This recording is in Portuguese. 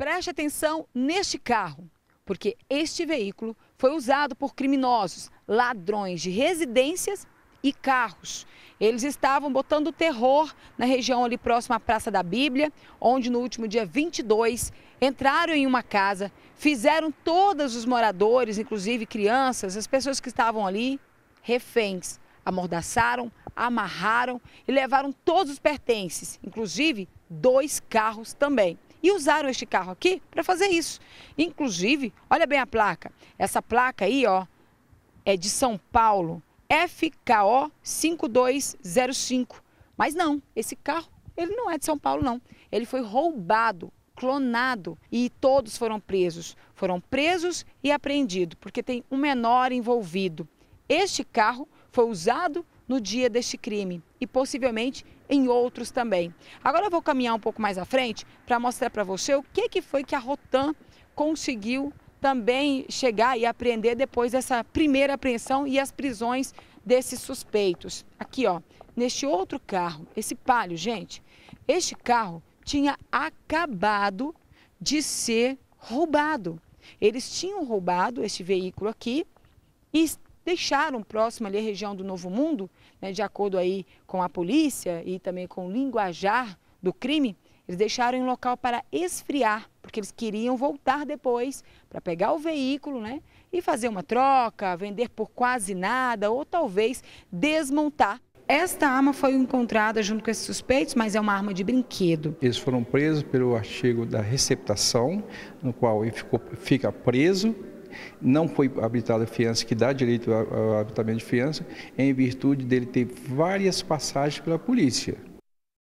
Preste atenção neste carro, porque este veículo foi usado por criminosos, ladrões de residências e carros. Eles estavam botando terror na região ali próxima à Praça da Bíblia, onde no último dia 22 entraram em uma casa, fizeram todos os moradores, inclusive crianças, as pessoas que estavam ali, reféns. Amordaçaram, amarraram e levaram todos os pertences, inclusive dois carros também e usaram este carro aqui para fazer isso. Inclusive, olha bem a placa. Essa placa aí, ó, é de São Paulo, FKO 5205. Mas não, esse carro, ele não é de São Paulo não. Ele foi roubado, clonado e todos foram presos. Foram presos e apreendidos, porque tem um menor envolvido. Este carro foi usado no dia deste crime e possivelmente em outros também. Agora eu vou caminhar um pouco mais à frente para mostrar para você o que, que foi que a Rotan conseguiu também chegar e apreender depois dessa primeira apreensão e as prisões desses suspeitos. Aqui, ó, neste outro carro, esse palio, gente, este carro tinha acabado de ser roubado. Eles tinham roubado este veículo aqui e deixaram próximo ali a região do Novo Mundo, né, de acordo aí com a polícia e também com o linguajar do crime, eles deixaram em um local para esfriar, porque eles queriam voltar depois para pegar o veículo né, e fazer uma troca, vender por quase nada ou talvez desmontar. Esta arma foi encontrada junto com esses suspeitos, mas é uma arma de brinquedo. Eles foram presos pelo artigo da receptação, no qual ele ficou, fica preso não foi habilitada a fiança, que dá direito ao habilitamento de fiança, em virtude dele ter várias passagens pela polícia.